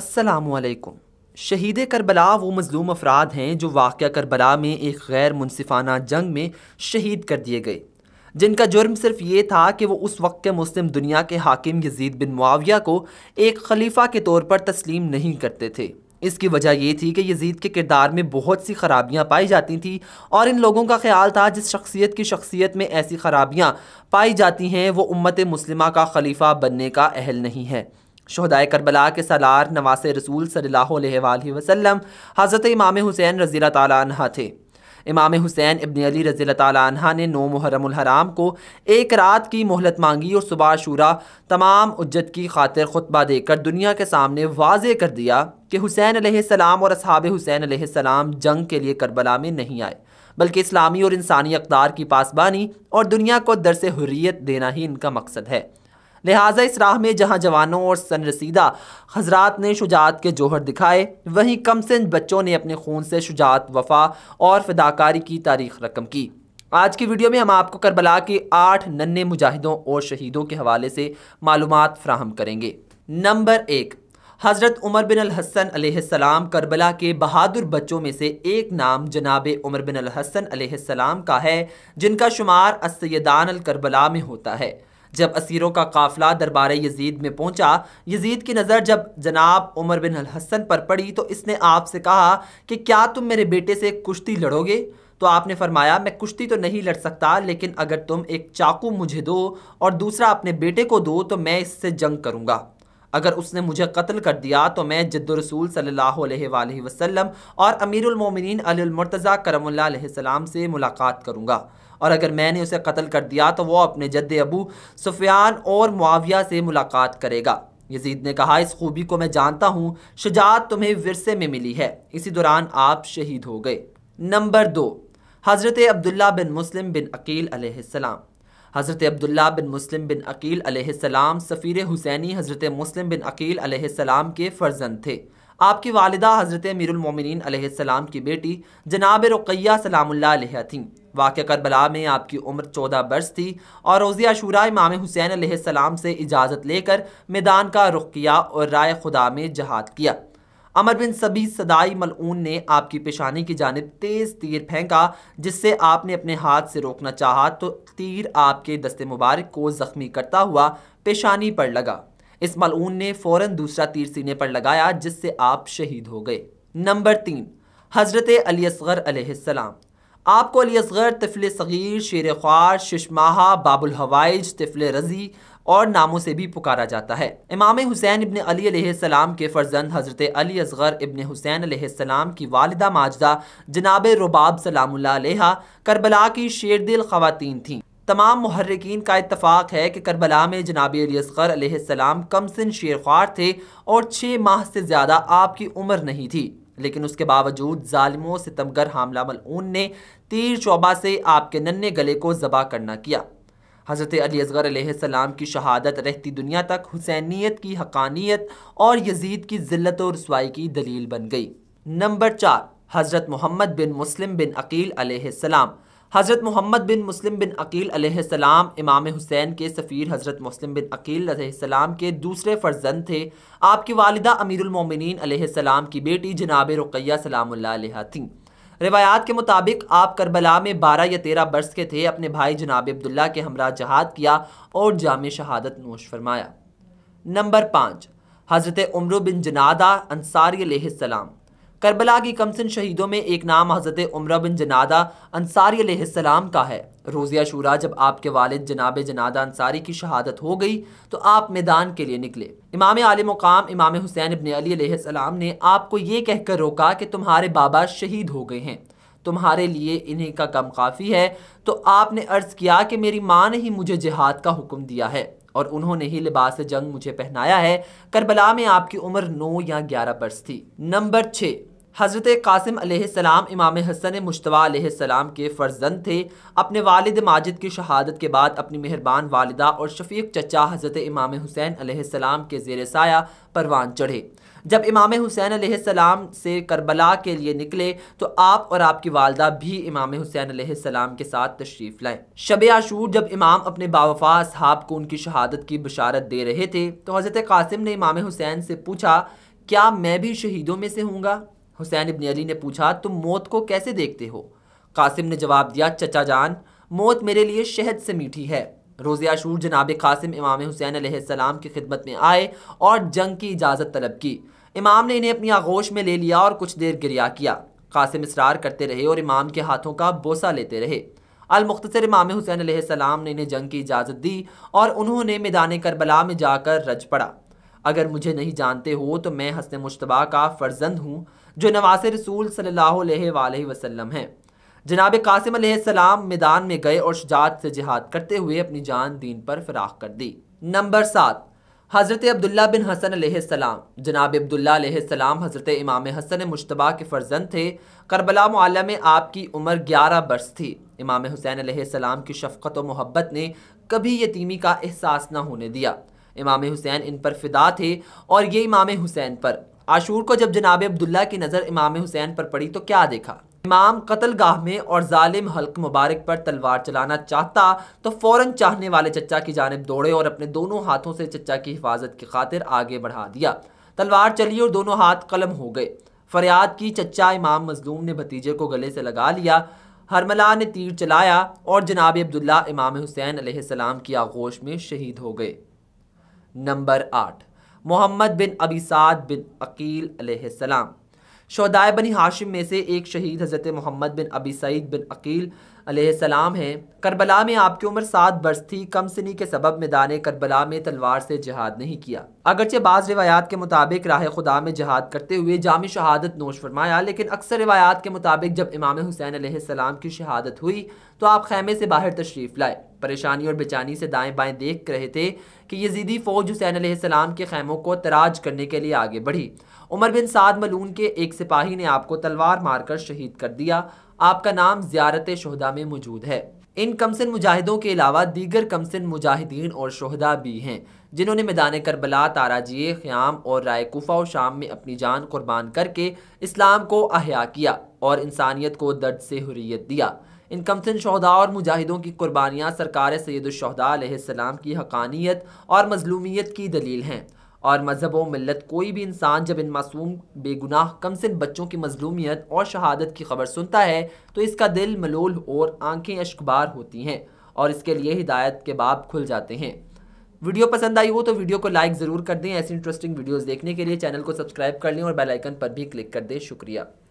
असलकुम शहीद करबला वो मज़लूम अफराद हैं जो वाक़ करबला में एक गैर मुनफाना जंग में शहीद कर दिए गए जिनका जुर्म सिर्फ ये था कि वो उस वक्त के मुस्लिम दुनिया के हाकिम यजीद बिन मुआविया को एक खलीफा के तौर पर तस्लीम नहीं करते थे इसकी वजह यह थी कि यजीद के किरदार में बहुत सी खराबियाँ पाई जाती थीं और इन लोगों का ख्याल था जिस शख्सियत की शख्सियत में ऐसी खराबियाँ पाई जाती हैं वो उम्मत मुस्लिमा का खलीफा बनने का अहल नहीं है शहदाय करबला के सलार नवास रसूल सल्ला वसम हज़रत इमाम हुसैन रज़ी तह थे इमाम हुसैन इबन अली रज़ी तह ने नौ मुहरम को एक रात की मोहलत मांगी और सुबह शुरा तमाम उज्जत की खातिर खुतबा देकर दुनिया के सामने वाज कर दिया कि हुसैन आसलम और अब हुसैन सलाम जंग के लिए करबला में नहीं आए बल्कि इस्लामी और इंसानी अकदार की पासबानी और दुनिया को दरस हुर्रियत देना ही इनका मकसद है लिहाजा इस राह में जहाँ जवानों और सन रसीदा हजरात ने शुजात के जोहर दिखाए वहीं कम सिंध बच्चों ने अपने खून से शुजात वफा और फिदाकारी की तारीख रकम की आज की वीडियो में हम आपको करबला के आठ नन्हे मुजाहिदों और शहीदों के हवाले से मालूम फ्राहम करेंगे नंबर एक हज़रत उमर बिन हसन अलैहिस्सलाम करबला के बहादुर बच्चों में से एक नाम जनाब उमर बिन हसन अलैहिस्सलाम का है जिनका शुमार असैदान करबला में होता है जब असीरों का काफिला दरबार यजीद में पहुंचा यजीद की नज़र जब जनाब उमर बिन हसन पर पड़ी तो इसने आपसे कहा कि क्या तुम मेरे बेटे से कुश्ती लड़ोगे तो आपने फरमाया मैं कुश्ती तो नहीं लड़ सकता लेकिन अगर तुम एक चाकू मुझे दो और दूसरा अपने बेटे को दो तो मैं इससे जंग करूँगा अगर उसने मुझे कत्ल कर दिया तो मैं जद्दरसूल सल्लल्लाहु अलैहि और अमीरमिन अलमरतज़ा करमल्लाम से मुलाकात करूँगा और अगर मैंने उसे कत्ल कर दिया तो वह अपने जद अबू सुफियान और मुआविया से मुलाकात करेगा यजीद ने कहा इस खूबी को मैं जानता हूँ शुजात तुम्हें विरसे में मिली है इसी दौरान आप शहीद हो गए नंबर दो हज़रत अब्दुल्ला बिन मुस्लिम बिन अकील अलैहिस्सलाम हज़रत अब्दुल्ला बिन मुस्लिम बिन अकील अलैहिस्सलाम सफ़ीर हुसैनी हज़रत मुस्लिम बिन अकील अलैहिस्सलाम के फ़र्जंद थे आपकी वालदा हज़रत मीरमिन की बेटी जनाब रुकैया सलाम्ला थीं वाक़ करबला में आपकी उम्र चौदह बरस थी और रोज़िया शुरा इमाम हुसैन सलाम से इजाज़त लेकर मैदान का रुख किया और राय खुदा में जहाद किया अमर बिन सभी सदाई मलून ने आपकी पेशानी की जानब तेज़ तीर फेंका जिससे आपने अपने हाथ से रोकना चाहा तो तीर आपके दस्ते मुबारक को ज़ख्मी करता हुआ पेशानी पर लगा इस मलून ने फ़ौर दूसरा तीर सीने पर लगाया जिससे आप शहीद हो गए नंबर तीन हज़रत अली असगर सलाम आपको अली असगर तिफिल सग़ीर शेर ख्वार शशमाहा बाबुल हवाइज तिफिल रजी और नामों से भी पुकारा जाता है इमाम हुसैन इबन अली सलाम के फर्जंद हज़रत अली असगर इबन हुसैन सलाम की वालदा माजदा जनाब रुबाब सलाम करबला की शेर दिल ख़वातीन थीं तमाम महरकिन का इतफ़ाक़ है कि करबला में जनाब अली असगर सलाम कम शेर ख्वार थे और छः माह से ज़्यादा आपकी उम्र नहीं थी लेकिन उसके बावजूद ालिमों सितमगर हमला मलून ने तीर चौबा से आपके नन्हे गले को जबा करना किया हज़रत अली असगर आसमाम की शहादत रहती दुनिया तक हुसैनीत की हकानियत और यजीद की जिलत और रसवाई की दलील बन गई नंबर चार हज़रत मोहम्मद बिन मुस्लिम बिन अकील आसमाम हज़रत मोहम्मद बिन मुस्लिम बिन अकील अलैहिस्सलाम इमाम हुसैन के सफ़ीर हज़रत मुस्लिम बिन अकील अलैहिस्सलाम के दूसरे फ़र्जंद थे आपकी वालदा अमीरमिन अलैहिस्सलाम की बेटी जनाब रुकैया सलाम थी रिवायात के मुताबिक आप करबला में बारह या तेरह बरस के थे अपने भाई जनाब अब्दुल्ला के हमरा जहाद किया और जाम शहादत नोश फरमाया नंबर पाँच हज़रत उम्र बिन जनादा अंसारी अलैहिस्सलाम करबला की कमसिन शहीदों में एक नाम हज़रत उम्र बिन जनादा अंसारी सलाम का है रोज़िया शूरा जब आपके वालिद जनाब जनादा अंसारी की शहादत हो गई तो आप मैदान के लिए निकले इमाम आल मुकाम इमाम हुसैन इबन अली सलाम ने आपको ये कहकर रोका कि तुम्हारे बाबा शहीद हो गए हैं तुम्हारे लिए इन्हीं का कम काफ़ी है तो आपने अर्ज़ किया कि मेरी माँ ने ही मुझे जिहाद का हुक्म दिया है और उन्होंने ही लिबास जंग मुझे पहनाया है करबला में आपकी उम्र नौ या ग्यारह बरस थी नंबर छः हज़रत कासिम अलैहिस्सलाम इमाम हसन मुशतवा सलाम के फ़र्जंद थे अपने वालिद माजिद की शहादत के बाद अपनी मेहरबान वालदा और शफीक चचा हज़रत इमाम हुसैन अलैहिस्सलाम के जेर साया परवान चढ़े जब इमाम हुसैन अलैहिस्सलाम से करबला के लिए निकले तो आप और आपकी वालदा भी इमाम हुसैन अलैहिस्सलाम के साथ तशरीफ़ लाए शब आशूर जब इमाम अपने बावफा असहाब को उनकी शहादत की बशारत दे रहे थे तो हज़रत कासिम ने इमाम हुसैन से पूछा क्या मैं भी शहीदों में से हूँगा हुसैन इबन अली ने पूछा तुम मौत को कैसे देखते हो कासिम ने जवाब दिया चचा जान मौत मेरे लिए शहद से मीठी है रोज़िया आशूर जनाब कासिम इमाम हुसैन आसमाम की खिदमत में आए और जंग की इजाज़त तलब की इमाम ने इन्हें अपनी आगोश में ले लिया और कुछ देर गिरिया किया कासिम इसरार करते रहे और इमाम के हाथों का बोसा लेते रहे अलमुख्तर इमाम हुसैन सलाम ने इन्हें जंग की इजाज़त दी और उन्होंने मैदान करबला में जाकर रज पड़ा अगर मुझे नहीं जानते हो तो मैं हसन मुशतबा का फ़र्जंद हूँ जो नवास रसूल सल्ला वसलम हैं जनाब कासिम सलाम मैदान में गए और शुजात से जिहाद करते हुए अपनी जान दीन पर फराख कर दी नंबर सात हज़रत अब्दुल्ला बिन हसन सलाम जनाब अब्दुल्ला हज़रत इमाम हसन मुशतबा के फ़र्जंद थे करबला माला में आपकी उम्र ग्यारह बरस थी इमाम हुसैन सलाम की शफक़त व मोहब्बत ने कभी यतीमी का एहसास न होने दिया इमाम हुसैन इन पर फ़िदा थे और ये इमाम हुसैन पर आशूर को जब जनाब अब्दुल्ला की नज़र इमाम हुसैन पर पड़ी तो क्या देखा इमाम कत्लगाह में और जालिम हल्क मुबारक पर तलवार चलाना चाहता तो फ़ौरन चाहने वाले चचा की जानब दौड़े और अपने दोनों हाथों से चचा की हिफाजत की खातिर आगे बढ़ा दिया तलवार चली और दोनों हाथ कलम हो गए फरियाद की चचा इमाम मजलूम ने भतीजे को गले से लगा लिया हरमला ने तीर चलाया और जनाब अब्दुल्ला इमाम हुसैन आसमाम की आगोश में शहीद हो गए नंबर आठ मोहम्मद बिन अबी साद बिन अकील अलैहिस्सलाम शहदाय बनी हाशिम में से एक शहीद हज़रत मोहम्मद बिन अबी सईद बिन अकील अलैहिस्सलाम हैं करबला में आपकी उम्र सात बरस थी कम सनी के सबब में दाने करबला में तलवार से जहाद नहीं किया अगरचे बाज़ रिवायात के मुताबिक राह खुदा में जहाद करते हुए जाम शहादत नोश फरमाया लेकिन अक्सर रिवायात के मुताबिक जब इमाम हुसैन आसमाम की शहादत हुई तो आप खैमे से बाहर तशरीफ़ लाए परेशानी और बेचानी से दाएँ बाएँ देख रहे थे कि यजीदी फ़ौज हुसैन सलाम के खैमों को तराज करने के लिए आगे बढ़ी उमर बिन साद मलून के एक सिपाही ने आपको तलवार मारकर शहीद कर दिया आपका नाम ज्यारत शहदा में मौजूद है इन कमसिन मुजाहिदों के अलावा दीगर कमसिन मुजाहिदीन और शहदा भी हैं जिन्होंने मैदान करबला ताराजिए ख़्याम और राय कुफ़ा और शाम में अपनी जान कुर्बान करके इस्लाम को अहया किया और इंसानियत को दर्द से हुरियत दिया इन कमसिन शहदा और मुजाहिदों की कुर्बानियाँ सरकार सैदुलशहदा की हकानियत और मजलूमियत की दलील हैं और मज़हब व मिलत कोई भी इंसान जब इन मासूम बेगुनाह कम सिन बच्चों की मजलूमियत और शहादत की खबर सुनता है तो इसका दिल मलोल और आंखें अशकबार होती हैं और इसके लिए हिदायत के बाब खुल जाते हैं वीडियो पसंद आई हो तो वीडियो को लाइक ज़रूर कर दें ऐसी इंटरेस्टिंग वीडियोज़ देखने के लिए चैनल को सब्सक्राइब कर लें और बेलाइकन पर भी क्लिक कर दें शुक्रिया